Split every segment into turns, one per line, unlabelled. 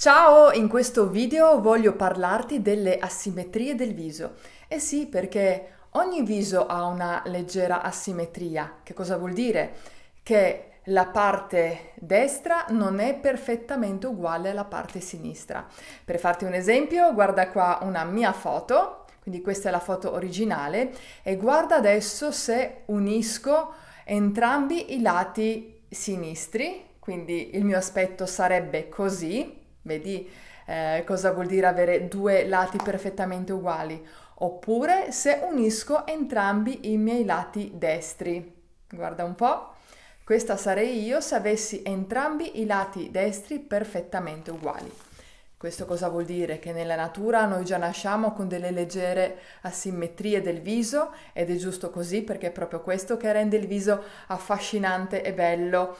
Ciao, in questo video voglio parlarti delle asimmetrie del viso. E eh sì, perché ogni viso ha una leggera asimmetria. Che cosa vuol dire? Che la parte destra non è perfettamente uguale alla parte sinistra. Per farti un esempio, guarda qua una mia foto, quindi questa è la foto originale, e guarda adesso se unisco entrambi i lati sinistri, quindi il mio aspetto sarebbe così, Vedi eh, cosa vuol dire avere due lati perfettamente uguali? Oppure se unisco entrambi i miei lati destri. Guarda un po'. Questa sarei io se avessi entrambi i lati destri perfettamente uguali. Questo cosa vuol dire? Che nella natura noi già nasciamo con delle leggere asimmetrie del viso ed è giusto così perché è proprio questo che rende il viso affascinante e bello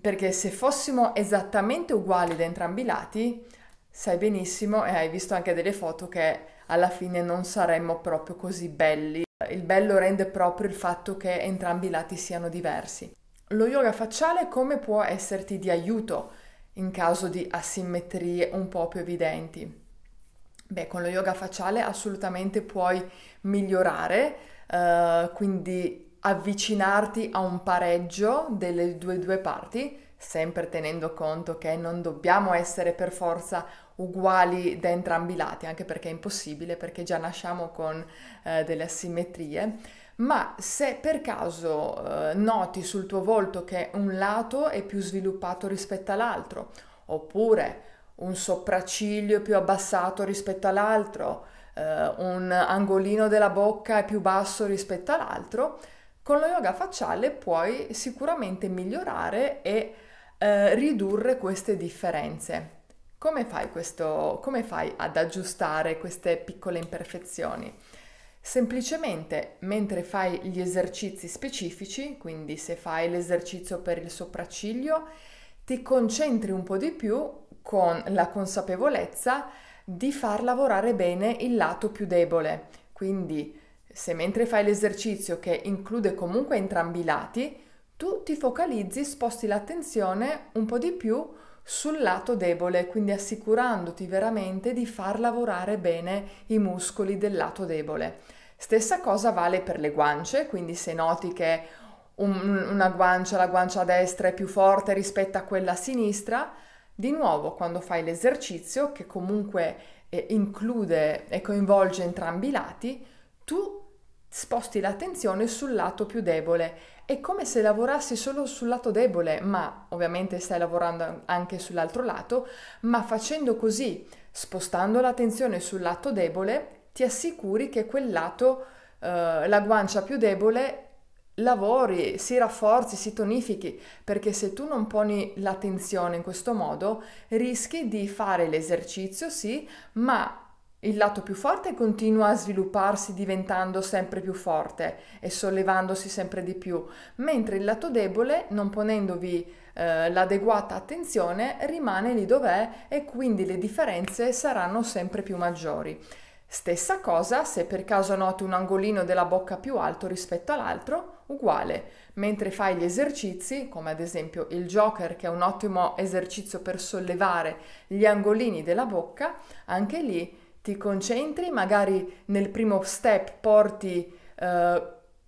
perché se fossimo esattamente uguali da entrambi i lati, sai benissimo e hai visto anche delle foto che alla fine non saremmo proprio così belli. Il bello rende proprio il fatto che entrambi i lati siano diversi. Lo yoga facciale come può esserti di aiuto in caso di asimmetrie un po' più evidenti? Beh, con lo yoga facciale assolutamente puoi migliorare, eh, quindi avvicinarti a un pareggio delle due, due parti, sempre tenendo conto che non dobbiamo essere per forza uguali da entrambi i lati, anche perché è impossibile, perché già nasciamo con eh, delle asimmetrie, ma se per caso eh, noti sul tuo volto che un lato è più sviluppato rispetto all'altro, oppure un sopracciglio più abbassato rispetto all'altro, eh, un angolino della bocca è più basso rispetto all'altro, con lo yoga facciale puoi sicuramente migliorare e eh, ridurre queste differenze. Come fai, questo, come fai ad aggiustare queste piccole imperfezioni? Semplicemente mentre fai gli esercizi specifici, quindi se fai l'esercizio per il sopracciglio, ti concentri un po' di più con la consapevolezza di far lavorare bene il lato più debole. Quindi se mentre fai l'esercizio che include comunque entrambi i lati, tu ti focalizzi, sposti l'attenzione un po' di più sul lato debole, quindi assicurandoti veramente di far lavorare bene i muscoli del lato debole. Stessa cosa vale per le guance, quindi se noti che un, una guancia, la guancia destra è più forte rispetto a quella sinistra, di nuovo quando fai l'esercizio che comunque eh, include e coinvolge entrambi i lati, tu sposti l'attenzione sul lato più debole. È come se lavorassi solo sul lato debole, ma ovviamente stai lavorando anche sull'altro lato, ma facendo così, spostando l'attenzione sul lato debole, ti assicuri che quel lato, eh, la guancia più debole, lavori, si rafforzi, si tonifichi, perché se tu non poni l'attenzione in questo modo, rischi di fare l'esercizio, sì, ma il lato più forte continua a svilupparsi diventando sempre più forte e sollevandosi sempre di più, mentre il lato debole, non ponendovi eh, l'adeguata attenzione, rimane lì dov'è e quindi le differenze saranno sempre più maggiori. Stessa cosa se per caso noti un angolino della bocca più alto rispetto all'altro, uguale. Mentre fai gli esercizi, come ad esempio il Joker, che è un ottimo esercizio per sollevare gli angolini della bocca, anche lì ti concentri, magari nel primo step porti eh,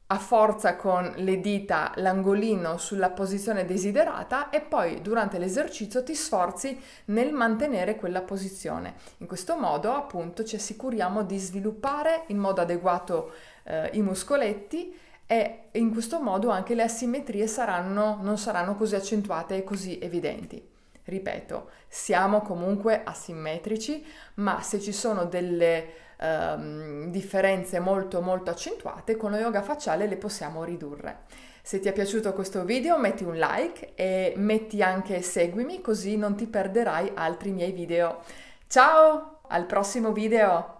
a forza con le dita l'angolino sulla posizione desiderata e poi durante l'esercizio ti sforzi nel mantenere quella posizione. In questo modo appunto ci assicuriamo di sviluppare in modo adeguato eh, i muscoletti e in questo modo anche le asimmetrie saranno, non saranno così accentuate e così evidenti. Ripeto, siamo comunque asimmetrici, ma se ci sono delle ehm, differenze molto molto accentuate, con lo yoga facciale le possiamo ridurre. Se ti è piaciuto questo video metti un like e metti anche seguimi così non ti perderai altri miei video. Ciao, al prossimo video!